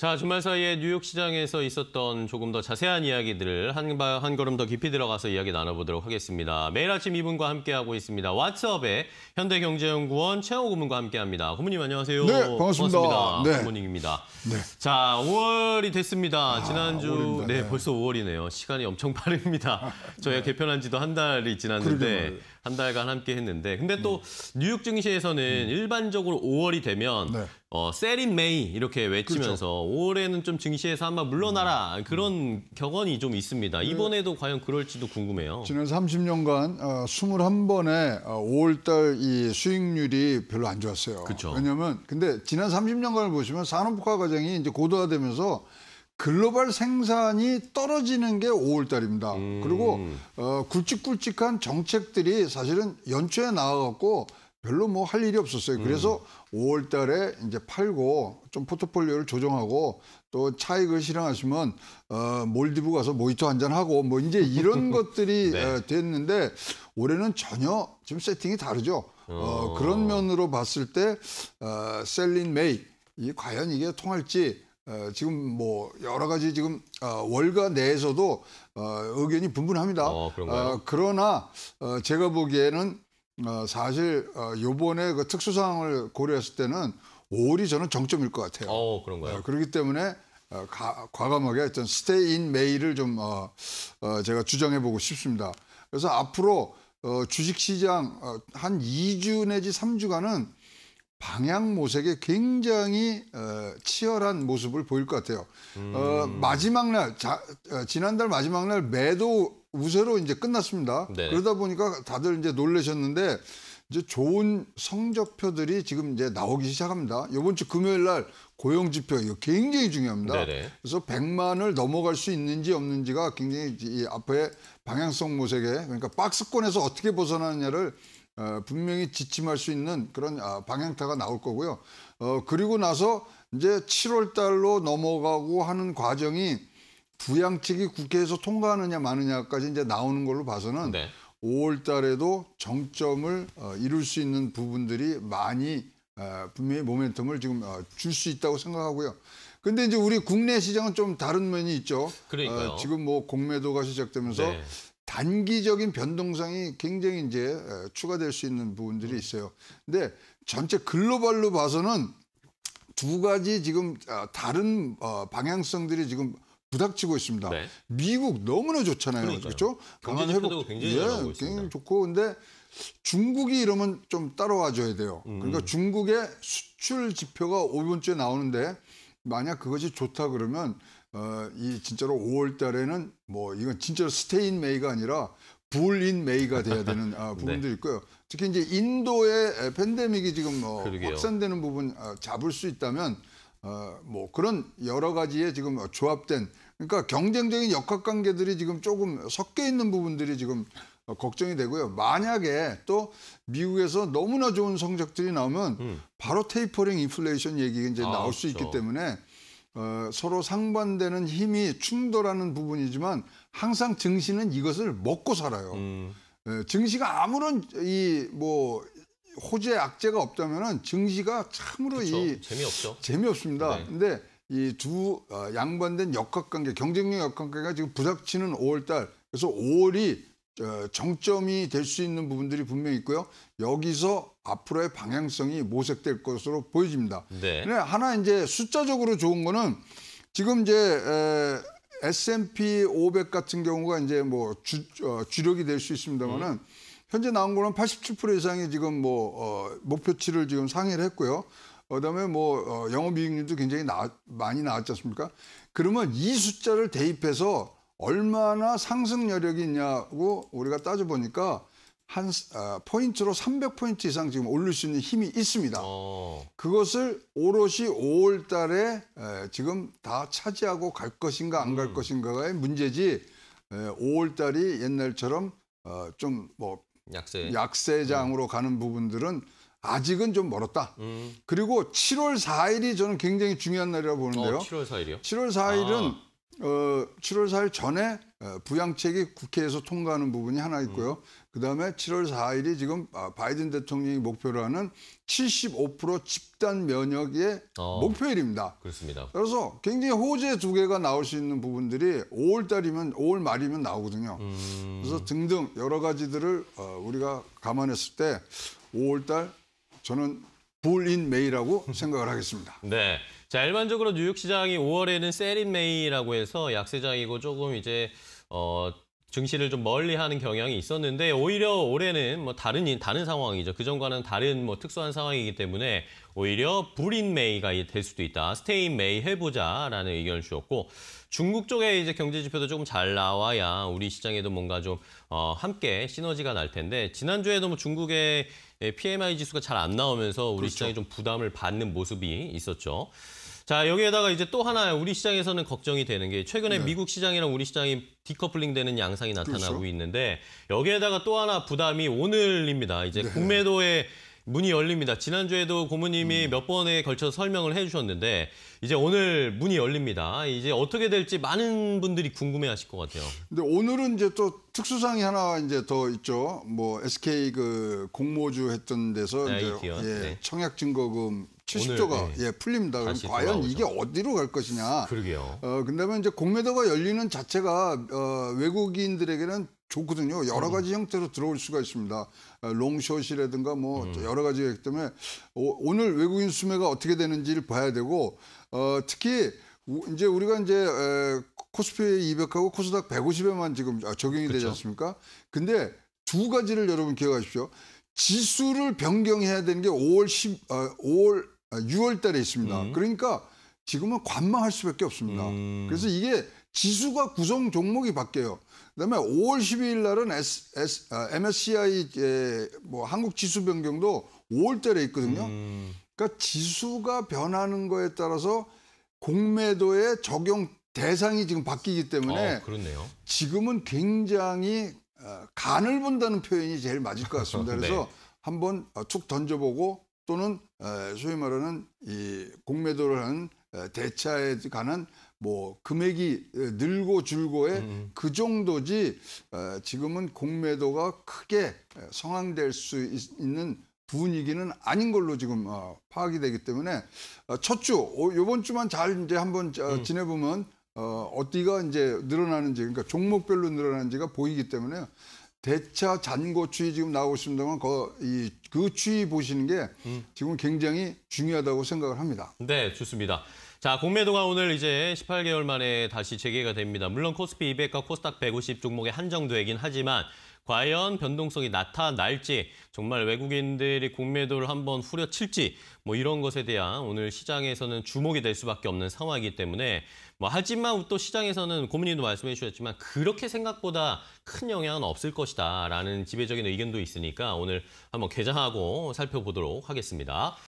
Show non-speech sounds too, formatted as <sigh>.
자, 주말 사이에 뉴욕 시장에서 있었던 조금 더 자세한 이야기들을 한, 한 걸음 더 깊이 들어가서 이야기 나눠보도록 하겠습니다. 매일 아침 이분과 함께하고 있습니다. 왓츠업의 현대경제연구원 최영호 고문과 함께합니다. 고문님 안녕하세요. 네, 반갑습니다. 반갑습니다. 네. 고문님입니다. 네. 자, 5월이 됐습니다. 아, 지난주, 아, 네, 벌써 5월이네요. 시간이 엄청 빠릅니다. 아, <laughs> 저희가 네. 개편한 지도 한 달이 지났는데 한 달간 함께 했는데 근데 또 음. 뉴욕 증시에서는 음. 일반적으로 5월이 되면 네. 어, 세린 메이 이렇게 외치면서 그렇죠. 올해는 좀 증시에서 한번 물러나라 음. 그런 음. 격언이 좀 있습니다. 네. 이번에도 과연 그럴지도 궁금해요. 지난 30년간 어, 21번에 어, 5월달 이 수익률이 별로 안 좋았어요. 그렇죠. 왜냐하면 근데 지난 30년간을 보시면 산업화 과정이 이제 고도화되면서 글로벌 생산이 떨어지는 게 5월달입니다. 음. 그리고 어, 굵직굵직한 정책들이 사실은 연초에 나와갖고 별로 뭐 할 일이 없었어요. 음. 그래서 음. 5월 달에 이제 팔고 좀 포트폴리오를 조정하고 또 차익을 실현하시면 어 몰디브 가서 모히터 한잔 하고 뭐 이제 이런 <laughs> 것들이 네. 어, 됐는데 올해는 전혀 지금 세팅이 다르죠. 어, 어 그런 면으로 봤을 때 어, 셀린 메이 이 과연 이게 통할지 어, 지금 뭐 여러 가지 지금 어, 월가 내에서도 어, 의견이 분분합니다. 어, 그 어, 그러나 어, 제가 보기에는 어, 사실 어, 요번에 그 특수 상황을 고려했을 때는 5월이 저는 정점일 것 같아요. 어, 그런가요? 어, 그렇기 때문에 어, 가, 과감하게 어떤 스테인메일을좀 어, 어, 제가 주장해 보고 싶습니다. 그래서 앞으로 어, 주식시장 어, 한 2주 내지 3주간은 방향 모색에 굉장히 어, 치열한 모습을 보일 것 같아요. 어, 음... 어, 마지막 날, 자, 어, 지난달 마지막 날 매도 우세로 이제 끝났습니다. 네 그러다 보니까 다들 이제 놀라셨는데 이제 좋은 성적표들이 지금 이제 나오기 시작합니다. 이번 주 금요일 날 고용 지표 이거 굉장히 중요합니다. 네네. 그래서 100만을 넘어갈 수 있는지 없는지가 굉장히 이 앞에 방향성 모색에 그러니까 박스권에서 어떻게 벗어나느냐를 어, 분명히 지침할 수 있는 그런 아, 방향타가 나올 거고요. 어, 그리고 나서 이제 7월 달로 넘어가고 하는 과정이 부양책이 국회에서 통과하느냐 마느냐까지 이제 나오는 걸로 봐서는 네. 5월 달에도 정점을 어, 이룰 수 있는 부분들이 많이 어, 분명히 모멘텀을 지금 어, 줄수 있다고 생각하고요. 근데 이제 우리 국내 시장은 좀 다른 면이 있죠. 그러니까요. 어, 지금 뭐 공매도가 시작되면서 네. 단기적인 변동성이 굉장히 이제 어, 추가될 수 있는 부분들이 음. 있어요. 근데 전체 글로벌로 봐서는 두 가지 지금 어, 다른 어, 방향성들이 지금 부닥치고 있습니다. 네. 미국 너무나 좋잖아요. 그러니까요. 그렇죠? 강한 회복 굉장히 예, 잘하고 굉장히 좋고 근데 중국이 이러면 좀 따라와 줘야 돼요. 음. 그러니까 중국의 수출 지표가 이번 주에 나오는데 만약 그것이 좋다 그러면 어, 이 진짜로 5월 달에는 뭐 이건 진짜로 스테인 메이가 아니라 불인 메이가 돼야 되는 아, 부분도 <laughs> 네. 있고요. 특히 이제 인도의 팬데믹이 지금 뭐 확산되는 부분 아, 잡을 수 있다면 어, 뭐 그런 여러 가지의 지금 조합된 그러니까 경쟁적인 역학관계들이 지금 조금 섞여 있는 부분들이 지금 어, 걱정이 되고요. 만약에 또 미국에서 너무나 좋은 성적들이 나오면 음. 바로 테이퍼링 인플레이션 얘기가 이제 아, 나올 수 그렇죠. 있기 때문에 어, 서로 상반되는 힘이 충돌하는 부분이지만 항상 증시는 이것을 먹고 살아요. 음. 예, 증시가 아무런 이뭐 호재 악재가 없다면은 증시가 참으로 그쵸, 이 재미없죠. 재미없습니다. 네. 근데 이두 어, 양반된 역학관계, 경쟁력 역학관계가 지금 부닥치는 5월달 그래서 5월이 어, 정점이 될 수 있는 부분들이 분명히 있고요. 여기서 앞으로의 방향성이 모색될 것으로 보여집니다. 네. 하나 이제 숫자적으로 좋은 거는 지금 이제 에, S&P 500 같은 경우가 이제 뭐 주, 어, 주력이 될 수 있습니다만은. 음. 현재 나온 거는 87% 이상이 지금 뭐 어, 목표치를 지금 상회를 했고요. 어, 그다음에 뭐 어, 영업이익률도 굉장히 나, 많이 나왔지 않습니까? 그러면 이 숫자를 대입해서 얼마나 상승 여력이 있냐고 우리가 따져보니까 한 어, 포인트로 300포인트 이상 지금 올릴 수 있는 힘이 있습니다. 오. 어. 그것을 오롯이 5월 달에 에, 지금 다 차지하고 갈 것인가 안갈 음. 것인가의 문제지 에, 5월 달이 옛날처럼 어, 좀뭐 약세. 약세장으로 음. 가는 부분들은 아직은 좀 멀었다. 음. 그리고 7월 4일이 저는 굉장히 중요한 날이라고 보는데요. 어, 7월 4일이요? 7월 4일은 아. 어, 7월 4일 전에 어, 부양책이 국회에서 통과하는 부분이 하나 있고요. 음. 그다음에 7월 4일이 지금 아, 바이든 대통령이 목표로 하는 75% 집단 면역의 어. 목표일입니다. 그렇습니다. 그래서 굉장히 호재 두 개가 나올 수 있는 부분들이 5월 달이면 5월 말이면 나오거든요. 음. 그래서 등등 여러 가지들을 어, 우리가 감안했을 때 5월 달 저는 불인 메이라고 <laughs> 생각을 하겠습니다. 네. 자, 일반적으로 뉴욕 시장이 5월에는 세린 메이라고 해서 약세장이고 조금 이제 어 증시를 좀 멀리하는 경향이 있었는데 오히려 올해는 뭐 다른 다른 상황이죠. 그 전과는 다른 뭐 특수한 상황이기 때문에 오히려 불인 메이가 될 수도 있다. 스테인 메이 해보자라는 의견을 주었고 중국 쪽에 이제 경제 지표도 조금 잘 나와야 우리 시장에도 뭔가 좀 어, 함께 시너지가 날 텐데 지난주에도 뭐 중국의 PMI 지수가 잘 안 나오면서 우리 그렇죠. 시장이 좀 부담을 받는 모습이 있었죠. 자 여기에다가 이제 또 하나 우리 시장에서는 걱정이 되는 게 최근에 네. 미국 시장이랑 우리 시장이 디커플링되는 양상이 나타나고 그렇죠. 있는데 여기에다가 또 하나 부담이 오늘입니다. 이제 네. 공매도에 문이 열립니다. 지난주에도 고모님이 음. 몇 번에 걸쳐 서 설명을 해주셨는데 이제 오늘 문이 열립니다. 이제 어떻게 될지 많은 분들이 궁금해하실 것 같아요. 근데 오늘은 이제 또 특수상이 하나 이제 더 있죠. 뭐 SK 그 공모주 했던 데서 네, 이제 예, 네. 청약 증거금 70조가 예, 예, 풀립니다. 그럼 과연 돌아오죠. 이게 어디로 갈 것이냐. 그러게요. 어, 그다음 이제 공매도가 열리는 자체가 어, 외국인들에게는 좋거든요. 여러 음. 가지 형태로 들어올 수가 있습니다. 어, 롱숏이라든가 뭐 음. 여러 가지기 때문에 오, 늘 외국인 수매가 어떻게 되는지를 봐야 되고 어, 특히 이제 우리가 이제 에, 코스피 200하고 코스닥 150에만 지금 아, 적용이 그쵸? 되지 않습니까? 근데 두 가지를 여러분 기억하십시오. 지수를 변경해야 되는 게 5월 10, 어, 5월 6월 아, 달에 있습니다. 음. 그러니까 지금은 관망할 수밖에 없습니다. 음. 그래서 이게 지수가 구성 종목이 바뀌어요. 그다음에 5월 12일 날은 S, S, 아, MSCI 예, 뭐 한국 지수 변경도 5월 달에 있거든요. 음. 그러니까 지수가 변하는 거에 따라서 공매도의 적용 대상이 지금 바뀌기 때문에 어, 지금은 굉장히 어, 간을 본다는 표현이 제일 맞을 것 같습니다. <laughs> 네. 그래서 네. 한번 어, 툭 던져보고 또는 어, 소위 말하는 이 공매도를 하는 어, 대차에 관한 뭐 금액이 어, 늘고 줄고의 음. 음. 그 정도지 지금은 공매도가 크게 성황될 수 있는 분위기는 아닌 걸로 지금 파악이 되기 때문에 첫 주, 요번 주만 잘 이제 한번 음. 지내보면 어디가 이제 늘어나는지 그러니까 종목별로 늘어나는지가 보이기 때문에 대차 잔고추위 지금 나오고 있습니다만 그, 이, 그 추위 보시는 게 지금 굉장히 중요하다고 생각을 합니다. 네, 좋습니다. 자, 공매도가 오늘 이제 18개월 만에 다시 재개가 됩니다. 물론 코스피 200과 코스닥 150 종목에 한정되긴 하지만 과연 변동성이 나타날지 정말 외국인들이 공매도를 한번 후려칠지 뭐 이런 것에 대한 오늘 시장에서는 주목이 될 수밖에 없는 상황이기 때문에 뭐 하지만 또 시장에서는 고민님도 말씀해 주셨지만 그렇게 생각보다 큰 영향은 없을 것이다라는 지배적인 의견도 있으니까 오늘 한번 개장하고 살펴보도록 하겠습니다.